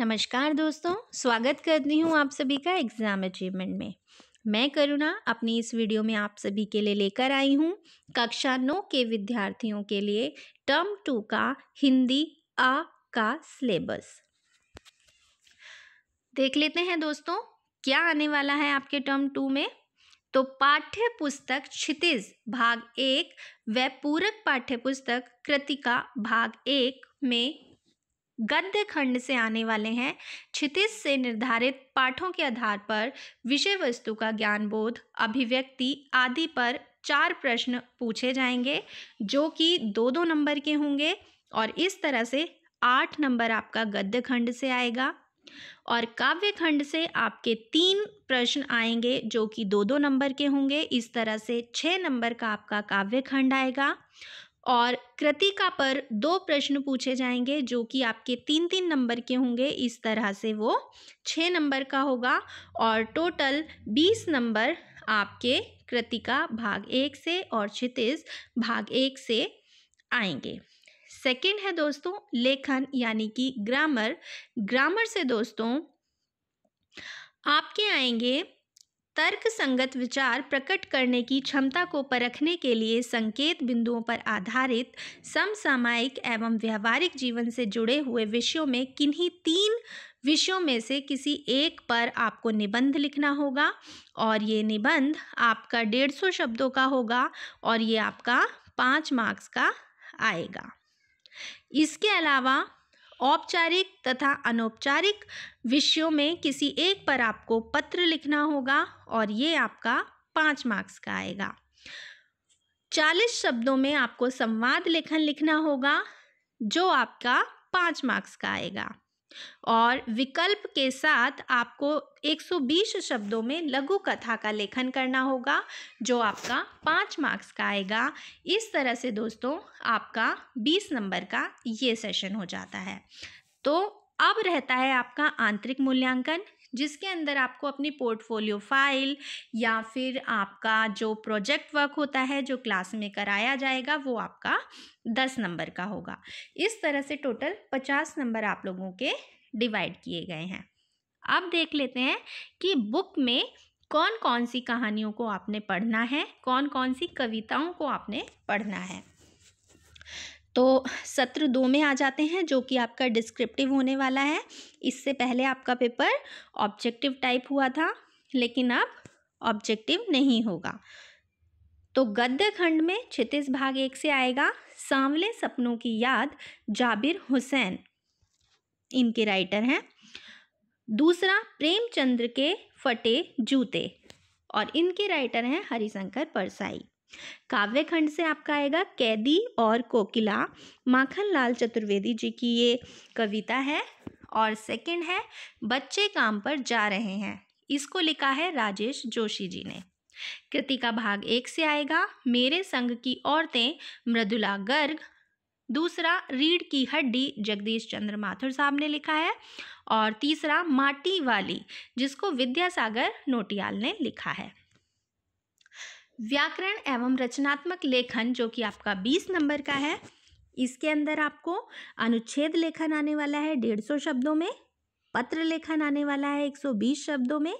नमस्कार दोस्तों स्वागत करती हूँ आप सभी का एग्ज़ाम अचीवमेंट में मैं करुणा अपनी इस वीडियो में आप सभी के लिए लेकर आई हूँ कक्षा नौ के विद्यार्थियों के लिए टर्म टू का हिंदी आ का सिलेबस देख लेते हैं दोस्तों क्या आने वाला है आपके टर्म टू में तो पाठ्य पुस्तक क्षितिज भाग एक व पूरक पाठ्य पुस्तक कृतिका भाग एक में गद्य खंड से आने वाले हैं क्षितिज से निर्धारित पाठों के आधार पर विषय वस्तु का ज्ञान बोध अभिव्यक्ति आदि पर चार प्रश्न पूछे जाएंगे जो कि दो दो नंबर के होंगे और इस तरह से आठ नंबर आपका गद्य खंड से आएगा और काव्य खंड से आपके तीन प्रश्न आएंगे जो कि दो दो नंबर के होंगे इस तरह से छः नंबर का आपका काव्य खंड आएगा और कृतिका पर दो प्रश्न पूछे जाएंगे जो कि आपके तीन तीन नंबर के होंगे इस तरह से वो छः नंबर का होगा और टोटल बीस नंबर आपके कृतिका भाग एक से और क्षितिज भाग एक से आएंगे सेकंड है दोस्तों लेखन यानी कि ग्रामर ग्रामर से दोस्तों आपके आएंगे तर्क संगत विचार प्रकट करने की क्षमता को परखने के लिए संकेत बिंदुओं पर आधारित समसामायिक एवं व्यावहारिक जीवन से जुड़े हुए विषयों में किन्हीं तीन विषयों में से किसी एक पर आपको निबंध लिखना होगा और ये निबंध आपका डेढ़ सौ शब्दों का होगा और ये आपका पाँच मार्क्स का आएगा इसके अलावा औपचारिक तथा अनौपचारिक विषयों में किसी एक पर आपको पत्र लिखना होगा और ये आपका पाँच मार्क्स का आएगा चालीस शब्दों में आपको संवाद लेखन लिखना होगा जो आपका पाँच मार्क्स का आएगा और विकल्प के साथ आपको 120 शब्दों में लघु कथा का लेखन करना होगा जो आपका पाँच मार्क्स का आएगा इस तरह से दोस्तों आपका 20 नंबर का ये सेशन हो जाता है तो अब रहता है आपका आंतरिक मूल्यांकन जिसके अंदर आपको अपनी पोर्टफोलियो फाइल या फिर आपका जो प्रोजेक्ट वर्क होता है जो क्लास में कराया जाएगा वो आपका दस नंबर का होगा इस तरह से टोटल पचास नंबर आप लोगों के डिवाइड किए गए हैं अब देख लेते हैं कि बुक में कौन कौन सी कहानियों को आपने पढ़ना है कौन कौन सी कविताओं को आपने पढ़ना है तो सत्र दो में आ जाते हैं जो कि आपका डिस्क्रिप्टिव होने वाला है इससे पहले आपका पेपर ऑब्जेक्टिव टाइप हुआ था लेकिन अब ऑब्जेक्टिव नहीं होगा तो गद्य खंड में छत्तीस भाग एक से आएगा सांवले सपनों की याद जाबिर हुसैन इनके राइटर हैं दूसरा प्रेमचंद्र के फटे जूते और इनके राइटर हैं हरिशंकर परसाई काव्य खंड से आपका आएगा कैदी और कोकिला माखन लाल चतुर्वेदी जी की ये कविता है और सेकंड है बच्चे काम पर जा रहे हैं इसको लिखा है राजेश जोशी जी ने कृतिका भाग एक से आएगा मेरे संग की औरतें मृदुला गर्ग दूसरा रीढ़ की हड्डी जगदीश चंद्र माथुर साहब ने लिखा है और तीसरा माटी वाली जिसको विद्यासागर नोटियाल ने लिखा है व्याकरण एवं रचनात्मक लेखन जो कि आपका बीस नंबर का है इसके अंदर आपको अनुच्छेद लेखन आने वाला है डेढ़ सौ शब्दों में पत्र लेखन आने वाला है 120 शब्दों में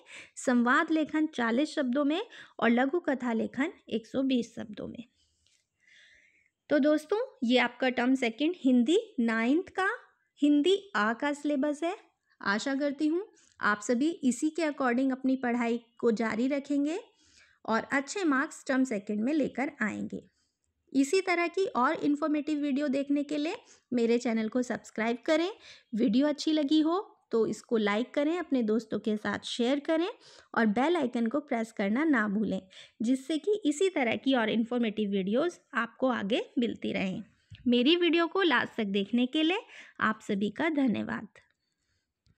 संवाद लेखन 40 शब्दों में और लघु कथा लेखन 120 शब्दों में तो दोस्तों ये आपका टर्म सेकंड हिंदी नाइन्थ का हिंदी आ का सिलेबस है आशा करती हूँ आप सभी इसी के अकॉर्डिंग अपनी पढ़ाई को जारी रखेंगे और अच्छे मार्क्स टर्म सेकेंड में लेकर आएंगे इसी तरह की और इन्फॉर्मेटिव वीडियो देखने के लिए मेरे चैनल को सब्सक्राइब करें वीडियो अच्छी लगी हो तो इसको लाइक करें अपने दोस्तों के साथ शेयर करें और बेल आइकन को प्रेस करना ना भूलें जिससे कि इसी तरह की और इन्फॉर्मेटिव वीडियोस आपको आगे मिलती रहें मेरी वीडियो को लास्ट तक देखने के लिए आप सभी का धन्यवाद